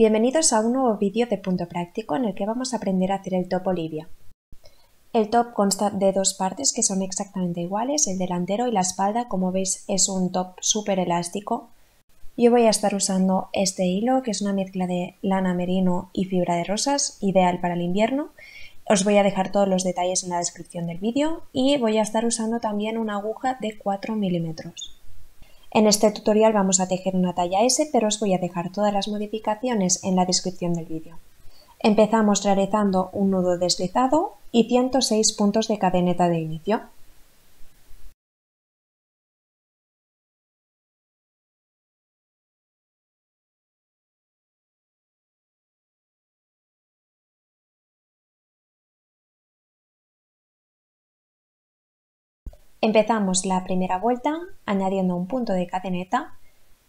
Bienvenidos a un nuevo vídeo de punto práctico en el que vamos a aprender a hacer el top Olivia. El top consta de dos partes que son exactamente iguales, el delantero y la espalda, como veis es un top súper elástico. Yo voy a estar usando este hilo que es una mezcla de lana merino y fibra de rosas, ideal para el invierno. Os voy a dejar todos los detalles en la descripción del vídeo y voy a estar usando también una aguja de 4 milímetros. En este tutorial vamos a tejer una talla S, pero os voy a dejar todas las modificaciones en la descripción del vídeo. Empezamos realizando un nudo deslizado y 106 puntos de cadeneta de inicio. Empezamos la primera vuelta añadiendo un punto de cadeneta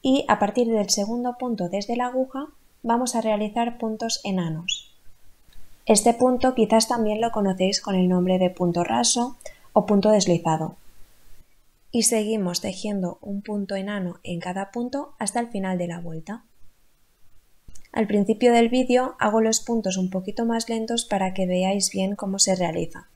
y a partir del segundo punto desde la aguja vamos a realizar puntos enanos. Este punto quizás también lo conocéis con el nombre de punto raso o punto deslizado. Y seguimos tejiendo un punto enano en cada punto hasta el final de la vuelta. Al principio del vídeo hago los puntos un poquito más lentos para que veáis bien cómo se realiza.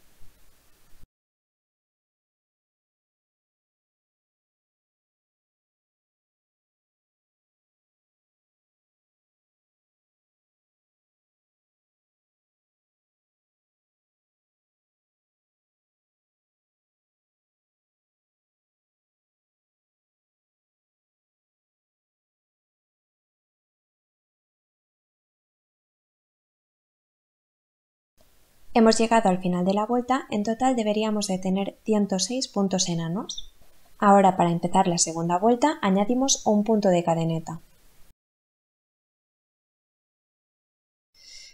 Hemos llegado al final de la vuelta, en total deberíamos de tener 106 puntos enanos. Ahora para empezar la segunda vuelta añadimos un punto de cadeneta.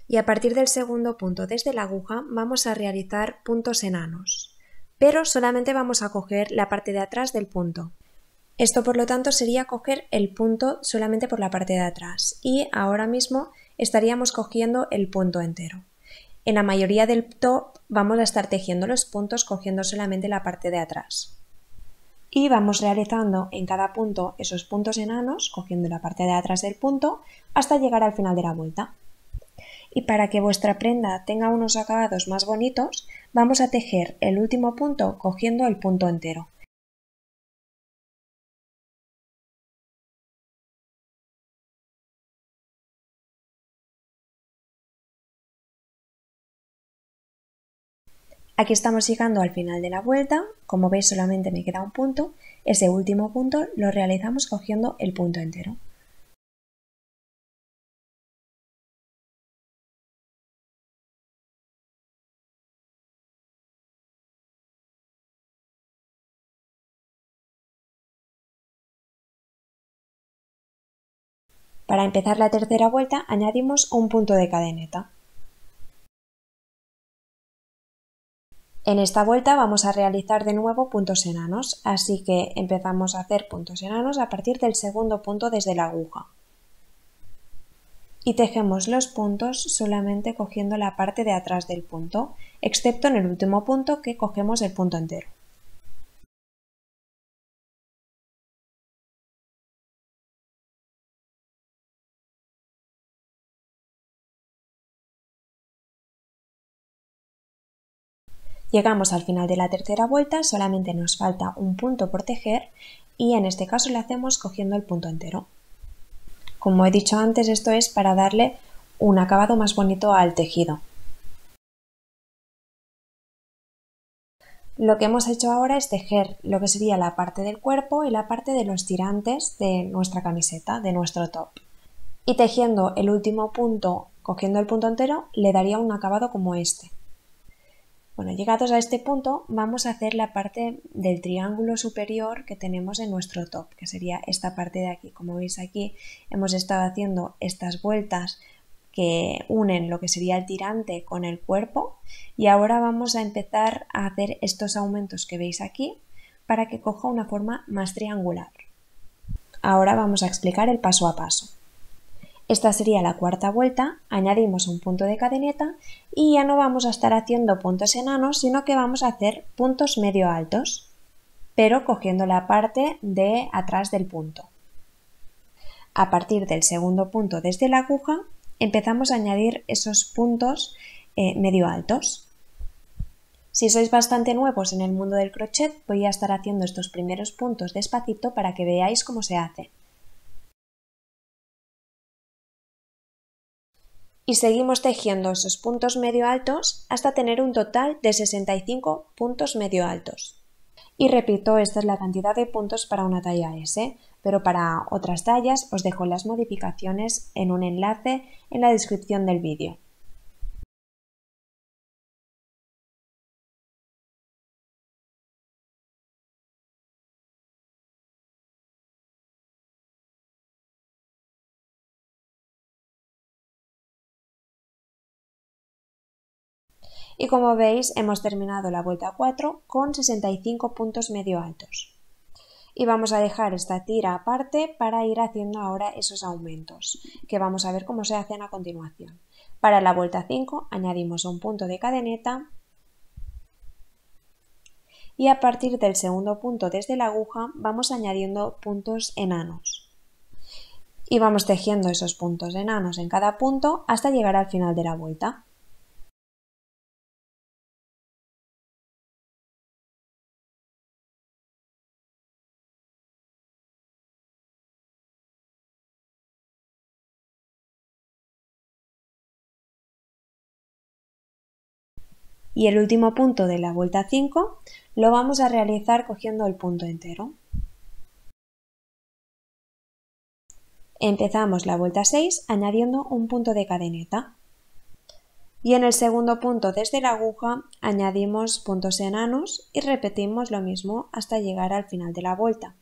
Y a partir del segundo punto desde la aguja vamos a realizar puntos enanos, pero solamente vamos a coger la parte de atrás del punto. Esto por lo tanto sería coger el punto solamente por la parte de atrás y ahora mismo estaríamos cogiendo el punto entero. En la mayoría del top vamos a estar tejiendo los puntos cogiendo solamente la parte de atrás. Y vamos realizando en cada punto esos puntos enanos, cogiendo la parte de atrás del punto, hasta llegar al final de la vuelta. Y para que vuestra prenda tenga unos acabados más bonitos, vamos a tejer el último punto cogiendo el punto entero. Aquí estamos llegando al final de la vuelta, como veis solamente me queda un punto, ese último punto lo realizamos cogiendo el punto entero. Para empezar la tercera vuelta añadimos un punto de cadeneta. En esta vuelta vamos a realizar de nuevo puntos enanos, así que empezamos a hacer puntos enanos a partir del segundo punto desde la aguja. Y tejemos los puntos solamente cogiendo la parte de atrás del punto, excepto en el último punto que cogemos el punto entero. Llegamos al final de la tercera vuelta, solamente nos falta un punto por tejer y en este caso le hacemos cogiendo el punto entero. Como he dicho antes, esto es para darle un acabado más bonito al tejido. Lo que hemos hecho ahora es tejer lo que sería la parte del cuerpo y la parte de los tirantes de nuestra camiseta, de nuestro top. Y tejiendo el último punto, cogiendo el punto entero, le daría un acabado como este. Bueno, llegados a este punto, vamos a hacer la parte del triángulo superior que tenemos en nuestro top, que sería esta parte de aquí. Como veis aquí, hemos estado haciendo estas vueltas que unen lo que sería el tirante con el cuerpo y ahora vamos a empezar a hacer estos aumentos que veis aquí para que coja una forma más triangular. Ahora vamos a explicar el paso a paso. Esta sería la cuarta vuelta, añadimos un punto de cadeneta y ya no vamos a estar haciendo puntos enanos, sino que vamos a hacer puntos medio altos, pero cogiendo la parte de atrás del punto. A partir del segundo punto desde la aguja, empezamos a añadir esos puntos eh, medio altos. Si sois bastante nuevos en el mundo del crochet, voy a estar haciendo estos primeros puntos despacito para que veáis cómo se hace. y seguimos tejiendo esos puntos medio altos hasta tener un total de 65 puntos medio altos. Y repito, esta es la cantidad de puntos para una talla S, pero para otras tallas os dejo las modificaciones en un enlace en la descripción del vídeo. Y como veis, hemos terminado la vuelta 4 con 65 puntos medio altos. Y vamos a dejar esta tira aparte para ir haciendo ahora esos aumentos, que vamos a ver cómo se hacen a continuación. Para la vuelta 5 añadimos un punto de cadeneta y a partir del segundo punto desde la aguja vamos añadiendo puntos enanos. Y vamos tejiendo esos puntos enanos en cada punto hasta llegar al final de la vuelta. Y el último punto de la vuelta 5 lo vamos a realizar cogiendo el punto entero. Empezamos la vuelta 6 añadiendo un punto de cadeneta. Y en el segundo punto desde la aguja añadimos puntos enanos y repetimos lo mismo hasta llegar al final de la vuelta.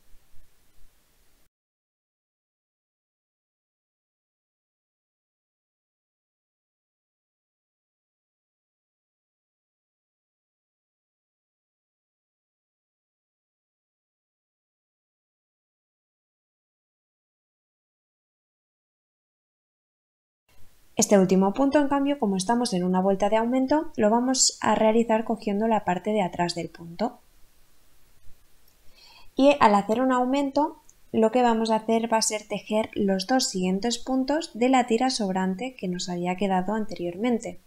Este último punto, en cambio, como estamos en una vuelta de aumento, lo vamos a realizar cogiendo la parte de atrás del punto. Y al hacer un aumento, lo que vamos a hacer va a ser tejer los dos siguientes puntos de la tira sobrante que nos había quedado anteriormente.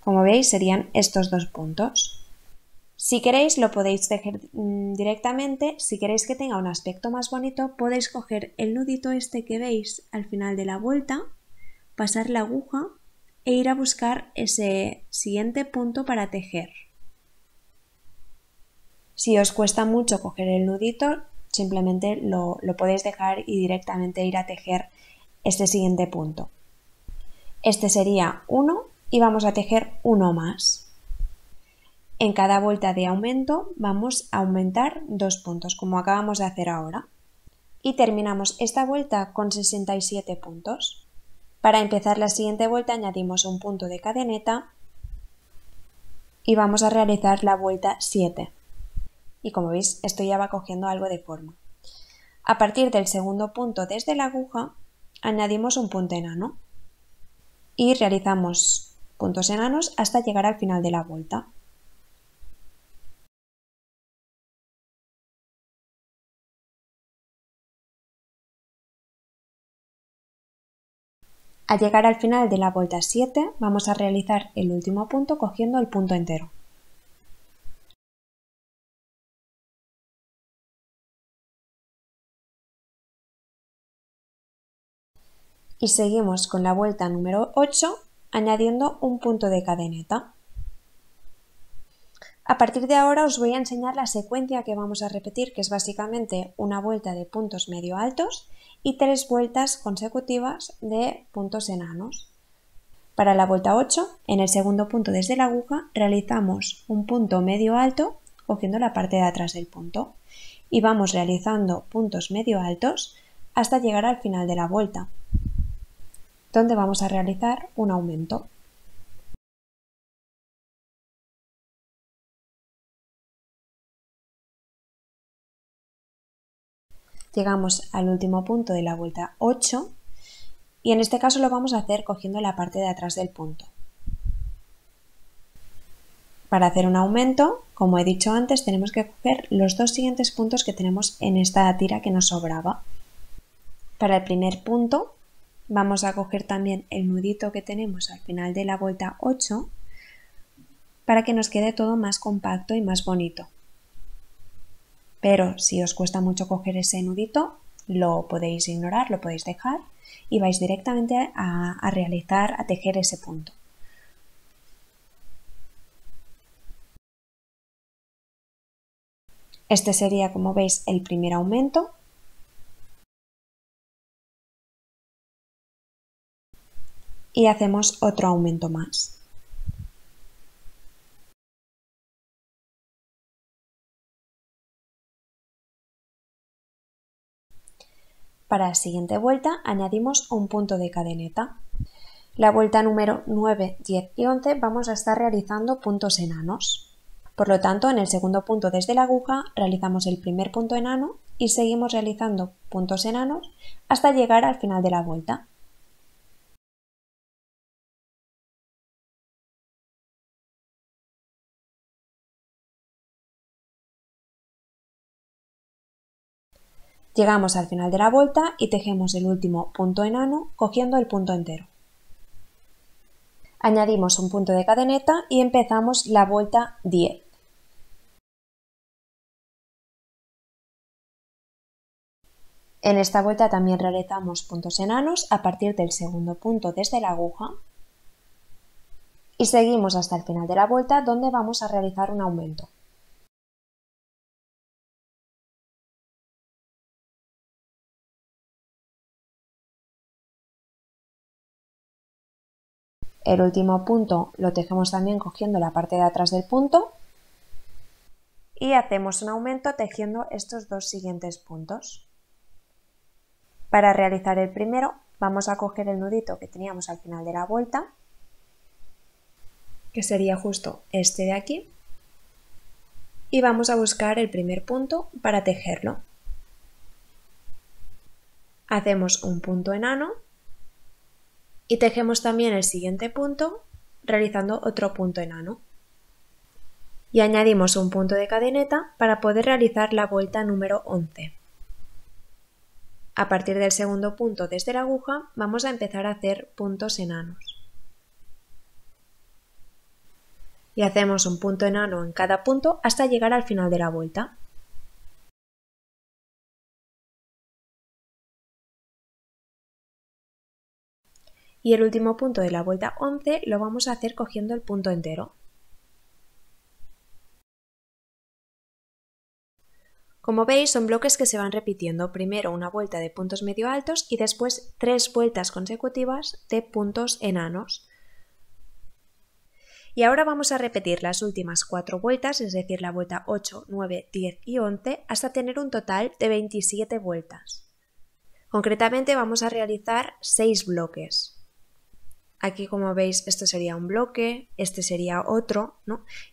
Como veis, serían estos dos puntos. Si queréis lo podéis tejer mm, directamente, si queréis que tenga un aspecto más bonito podéis coger el nudito este que veis al final de la vuelta pasar la aguja e ir a buscar ese siguiente punto para tejer. Si os cuesta mucho coger el nudito, simplemente lo, podéis dejar y directamente ir a tejer este siguiente punto. Este sería uno y vamos a tejer uno más. En cada vuelta de aumento vamos a aumentar dos puntos, como acabamos de hacer ahora. Y terminamos esta vuelta con 67 puntos. Para empezar la siguiente vuelta añadimos un punto de cadeneta y vamos a realizar la vuelta 7. Y como veis, esto ya va cogiendo algo de forma. A partir del segundo punto desde la aguja, añadimos un punto enano y realizamos puntos enanos hasta llegar al final de la vuelta. Al llegar al final de la vuelta 7 vamos a realizar el último punto cogiendo el punto entero. Y seguimos con la vuelta número 8 añadiendo un punto de cadeneta. A partir de ahora os voy a enseñar la secuencia que vamos a repetir, que es básicamente una vuelta de puntos medio altos y tres vueltas consecutivas de puntos enanos. Para la vuelta 8, en el segundo punto desde la aguja, realizamos un punto medio alto cogiendo la parte de atrás del punto y vamos realizando puntos medio altos hasta llegar al final de la vuelta, donde vamos a realizar un aumento. Llegamos al último punto de la vuelta 8 y en este caso lo vamos a hacer cogiendo la parte de atrás del punto. Para hacer un aumento, como he dicho antes, tenemos que coger los dos siguientes puntos que tenemos en esta tira que nos sobraba. Para el primer punto vamos a coger también el nudito que tenemos al final de la vuelta 8 para que nos quede todo más compacto y más bonito. Pero si os cuesta mucho coger ese nudito, lo podéis ignorar, lo podéis dejar y vais directamente a, a realizar, a tejer ese punto. Este sería, como veis, el primer aumento. Y hacemos otro aumento más. Para la siguiente vuelta añadimos un punto de cadeneta. La vuelta número 9, 10 y 11 vamos a estar realizando puntos enanos. Por lo tanto, en el segundo punto desde la aguja realizamos el primer punto enano y seguimos realizando puntos enanos hasta llegar al final de la vuelta. Llegamos al final de la vuelta y tejemos el último punto enano cogiendo el punto entero. Añadimos un punto de cadeneta y empezamos la vuelta 10. En esta vuelta también realizamos puntos enanos a partir del segundo punto desde la aguja y seguimos hasta el final de la vuelta donde vamos a realizar un aumento. El último punto lo tejemos también cogiendo la parte de atrás del punto y hacemos un aumento tejiendo estos dos siguientes puntos. Para realizar el primero vamos a coger el nudito que teníamos al final de la vuelta, que sería justo este de aquí, y vamos a buscar el primer punto para tejerlo. Hacemos un punto enano y tejemos también el siguiente punto realizando otro punto enano. Y añadimos un punto de cadeneta para poder realizar la vuelta número 11. A partir del segundo punto desde la aguja vamos a empezar a hacer puntos enanos. Y hacemos un punto enano en cada punto hasta llegar al final de la vuelta. y el último punto de la vuelta 11 lo vamos a hacer cogiendo el punto entero. Como veis son bloques que se van repitiendo, primero una vuelta de puntos medio altos y después tres vueltas consecutivas de puntos enanos. Y ahora vamos a repetir las últimas cuatro vueltas, es decir, la vuelta 8, 9, 10 y 11, hasta tener un total de 27 vueltas. Concretamente vamos a realizar 6 bloques. Aquí, como veis, esto sería un bloque, este sería otro,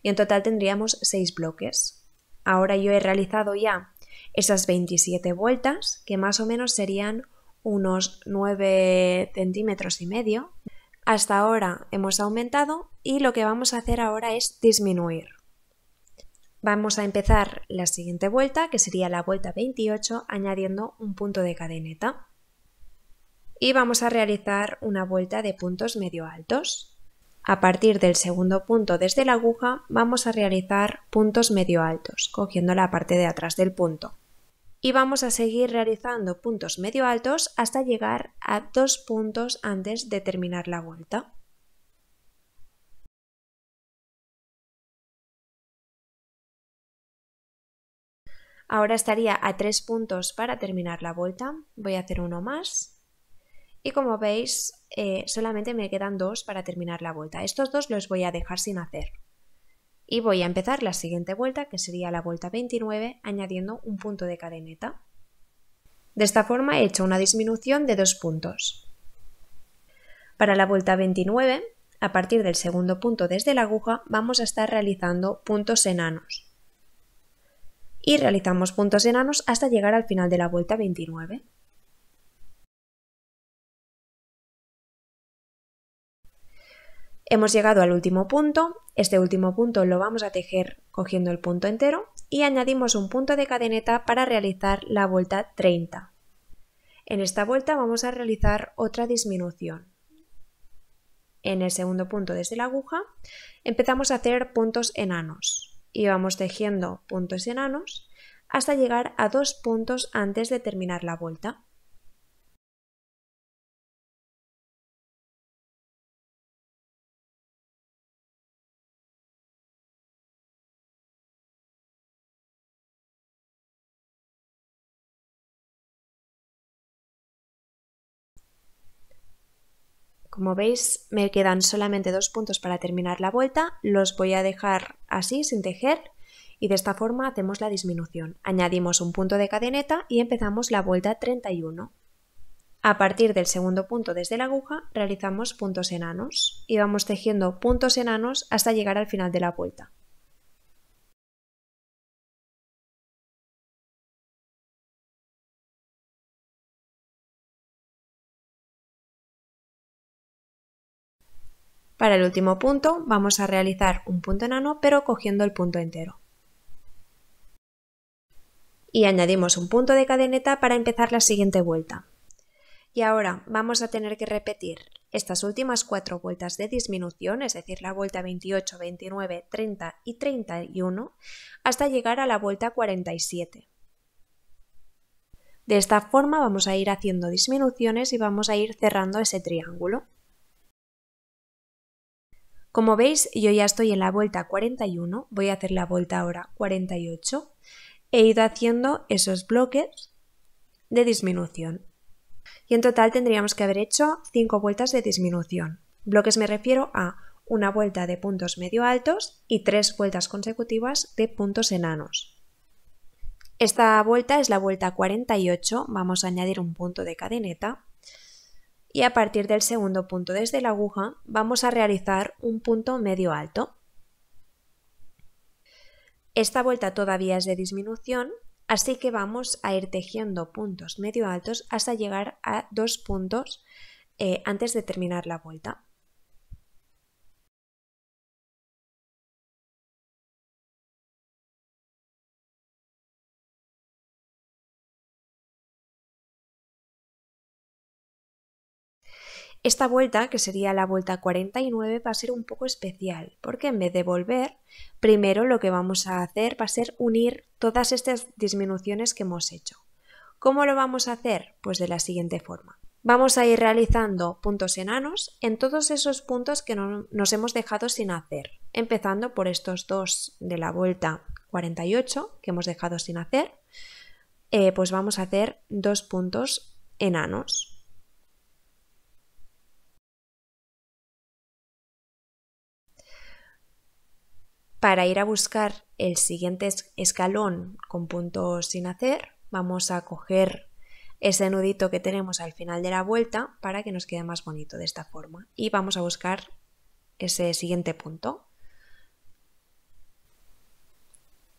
Y en total tendríamos seis bloques. Ahora yo he realizado ya esas 27 vueltas, que más o menos serían unos 9 centímetros y medio. Hasta ahora hemos aumentado y lo que vamos a hacer ahora es disminuir. Vamos a empezar la siguiente vuelta, que sería la vuelta 28, añadiendo un punto de cadeneta y vamos a realizar una vuelta de puntos medio altos. A partir del segundo punto desde la aguja vamos a realizar puntos medio altos, cogiendo la parte de atrás del punto. Y vamos a seguir realizando puntos medio altos hasta llegar a dos puntos antes de terminar la vuelta. Ahora estaría a tres puntos para terminar la vuelta. Voy a hacer uno más. Y como veis, eh, solamente me quedan dos para terminar la vuelta. Estos dos los voy a dejar sin hacer. Y voy a empezar la siguiente vuelta, que sería la vuelta 29, añadiendo un punto de cadeneta. De esta forma he hecho una disminución de dos puntos. Para la vuelta 29, a partir del segundo punto desde la aguja, vamos a estar realizando puntos enanos. Y realizamos puntos enanos hasta llegar al final de la vuelta 29. Hemos llegado al último punto, este último punto lo vamos a tejer cogiendo el punto entero y añadimos un punto de cadeneta para realizar la vuelta 30. En esta vuelta vamos a realizar otra disminución. En el segundo punto desde la aguja empezamos a hacer puntos enanos y vamos tejiendo puntos enanos hasta llegar a dos puntos antes de terminar la vuelta. Como veis me quedan solamente dos puntos para terminar la vuelta, los voy a dejar así sin tejer y de esta forma hacemos la disminución. Añadimos un punto de cadeneta y empezamos la vuelta 31. A partir del segundo punto desde la aguja realizamos puntos enanos y vamos tejiendo puntos enanos hasta llegar al final de la vuelta. Para el último punto vamos a realizar un punto enano pero cogiendo el punto entero. Y añadimos un punto de cadeneta para empezar la siguiente vuelta. Y ahora vamos a tener que repetir estas últimas cuatro vueltas de disminución, es decir, la vuelta 28, 29, 30 y 31, hasta llegar a la vuelta 47. De esta forma vamos a ir haciendo disminuciones y vamos a ir cerrando ese triángulo. Como veis, yo ya estoy en la vuelta 41, voy a hacer la vuelta ahora 48. He ido haciendo esos bloques de disminución. Y en total tendríamos que haber hecho 5 vueltas de disminución. Bloques me refiero a una vuelta de puntos medio altos y tres vueltas consecutivas de puntos enanos. Esta vuelta es la vuelta 48, vamos a añadir un punto de cadeneta y a partir del segundo punto desde la aguja vamos a realizar un punto medio alto. Esta vuelta todavía es de disminución, así que vamos a ir tejiendo puntos medio altos hasta llegar a dos puntos eh, antes de terminar la vuelta. Esta vuelta, que sería la vuelta 49, va a ser un poco especial, porque en vez de volver, primero lo que vamos a hacer va a ser unir todas estas disminuciones que hemos hecho. ¿Cómo lo vamos a hacer? Pues de la siguiente forma. Vamos a ir realizando puntos enanos en todos esos puntos que nos hemos dejado sin hacer, empezando por estos dos de la vuelta 48 que hemos dejado sin hacer, eh, pues vamos a hacer dos puntos enanos. Para ir a buscar el siguiente escalón con puntos sin hacer, vamos a coger ese nudito que tenemos al final de la vuelta para que nos quede más bonito de esta forma. Y vamos a buscar ese siguiente punto.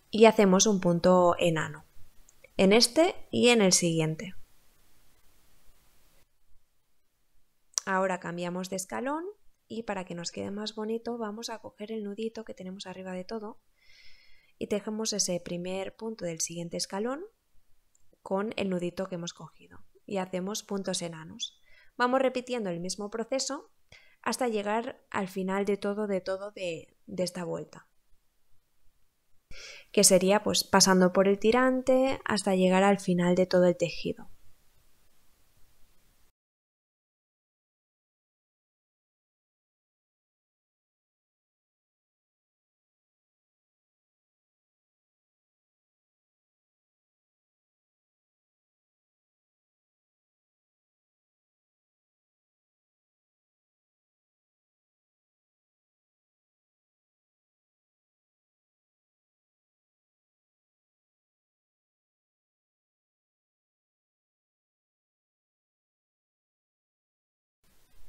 Y hacemos un punto enano. En este y en el siguiente. Ahora cambiamos de escalón y para que nos quede más bonito vamos a coger el nudito que tenemos arriba de todo y tejemos ese primer punto del siguiente escalón con el nudito que hemos cogido y hacemos puntos enanos. Vamos repitiendo el mismo proceso hasta llegar al final de todo de todo de esta vuelta que sería pues pasando por el tirante hasta llegar al final de todo el tejido.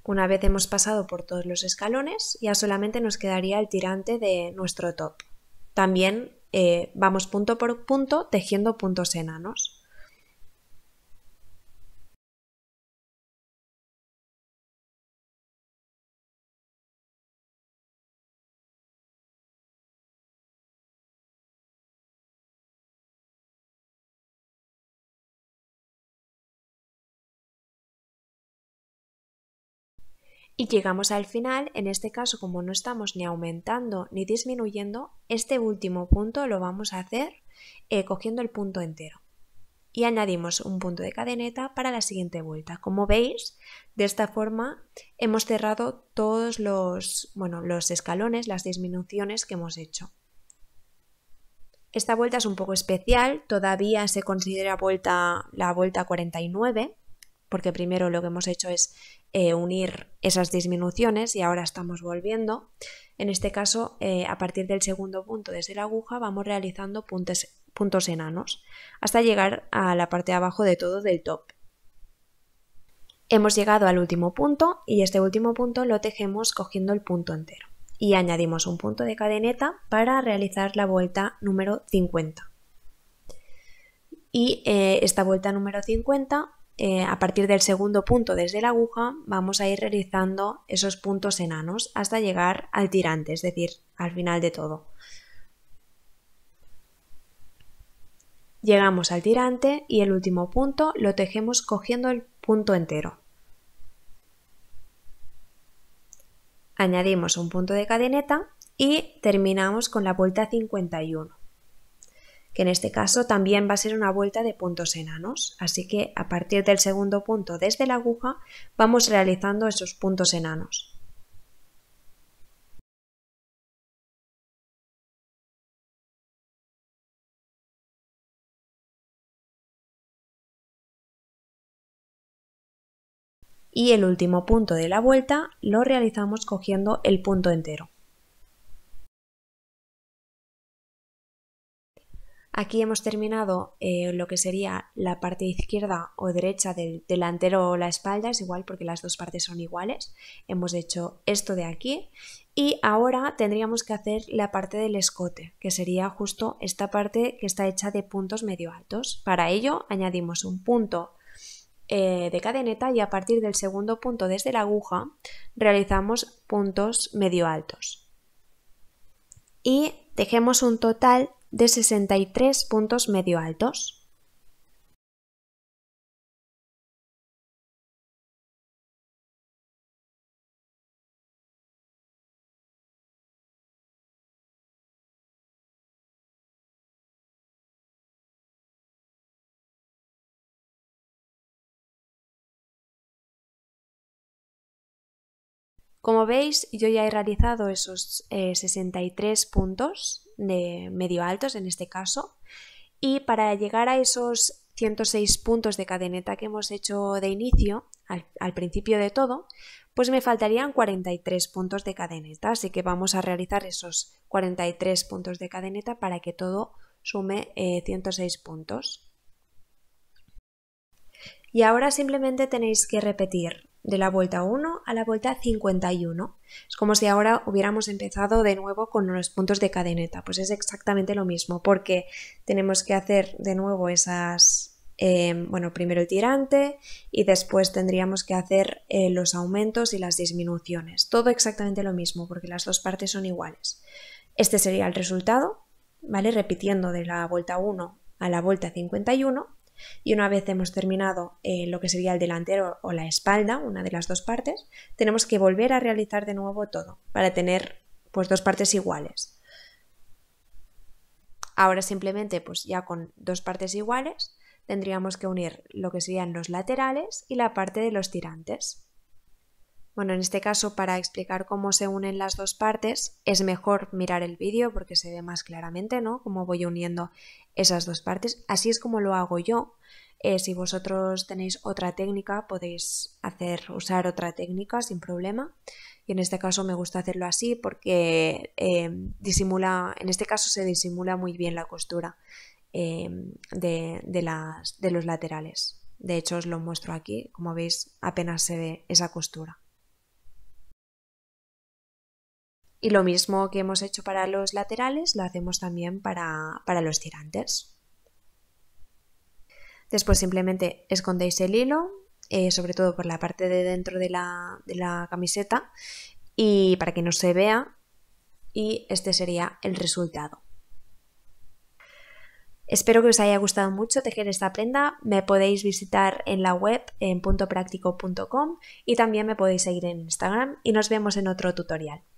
Una vez hemos pasado por todos los escalones, ya solamente nos quedaría el tirante de nuestro top. También eh, vamos punto por punto tejiendo puntos enanos. Y llegamos al final, en este caso como no estamos ni aumentando ni disminuyendo, este último punto lo vamos a hacer eh, cogiendo el punto entero. Y añadimos un punto de cadeneta para la siguiente vuelta. Como veis, de esta forma hemos cerrado todos los, bueno, los escalones, las disminuciones que hemos hecho. Esta vuelta es un poco especial, todavía se considera vuelta, la vuelta 49 porque primero lo que hemos hecho es eh, unir esas disminuciones y ahora estamos volviendo. En este caso, eh, a partir del segundo punto desde la aguja vamos realizando puntos enanos hasta llegar a la parte de abajo de todo del top. Hemos llegado al último punto y este último punto lo tejemos cogiendo el punto entero y añadimos un punto de cadeneta para realizar la vuelta número 50. Y eh, esta vuelta número 50 eh, a partir del segundo punto desde la aguja vamos a ir realizando esos puntos enanos hasta llegar al tirante, es decir, al final de todo. Llegamos al tirante y el último punto lo tejemos cogiendo el punto entero. Añadimos un punto de cadeneta y terminamos con la vuelta 51 que en este caso también va a ser una vuelta de puntos enanos. Así que a partir del segundo punto desde la aguja vamos realizando esos puntos enanos. Y el último punto de la vuelta lo realizamos cogiendo el punto entero. Aquí hemos terminado eh, lo que sería la parte izquierda o derecha del delantero o la espalda, es igual porque las dos partes son iguales. Hemos hecho esto de aquí y ahora tendríamos que hacer la parte del escote, que sería justo esta parte que está hecha de puntos medio altos. Para ello añadimos un punto eh, de cadeneta y a partir del segundo punto desde la aguja realizamos puntos medio altos. Y dejemos un total de 63 puntos medio altos. Como veis, yo ya he realizado esos 63 eh, puntos de medio altos en este caso y para llegar a esos 106 puntos de cadeneta que hemos hecho de inicio, al, principio de todo, pues me faltarían 43 puntos de cadeneta, así que vamos a realizar esos 43 puntos de cadeneta para que todo sume 106 eh, puntos. Y ahora simplemente tenéis que repetir de la vuelta 1 a la vuelta 51. Es como si ahora hubiéramos empezado de nuevo con los puntos de cadeneta. Pues es exactamente lo mismo, porque tenemos que hacer de nuevo esas, em, bueno, primero el tirante y después tendríamos que hacer eh, los aumentos y las disminuciones. Todo exactamente lo mismo, porque las dos partes son iguales. Este sería el resultado, ¿vale? Repitiendo de la vuelta 1 a la vuelta 51 y una vez hemos terminado eh, lo que sería el delantero o la espalda, una de las dos partes, tenemos que volver a realizar de nuevo todo para tener pues dos partes iguales. Ahora simplemente pues ya con dos partes iguales tendríamos que unir lo que serían los laterales y la parte de los tirantes. Bueno, en este caso, para explicar cómo se unen las dos partes, es mejor mirar el vídeo porque se ve más claramente, ¿no? Cómo voy uniendo esas dos partes. Así es como lo hago yo. Eh, si vosotros tenéis otra técnica, podéis hacer, usar otra técnica sin problema. Y en este caso me gusta hacerlo así porque eh, disimula, en este caso se disimula muy bien la costura eh, las, de los laterales. De hecho, os lo muestro aquí. Como veis, apenas se ve esa costura. Y lo mismo que hemos hecho para los laterales, lo hacemos también para, los tirantes. Después simplemente escondéis el hilo, eh, sobre todo por la parte de dentro de la, camiseta, y para que no se vea, y este sería el resultado. Espero que os haya gustado mucho tejer esta prenda. Me podéis visitar en la web en puntopractico.com y también me podéis seguir en Instagram y nos vemos en otro tutorial.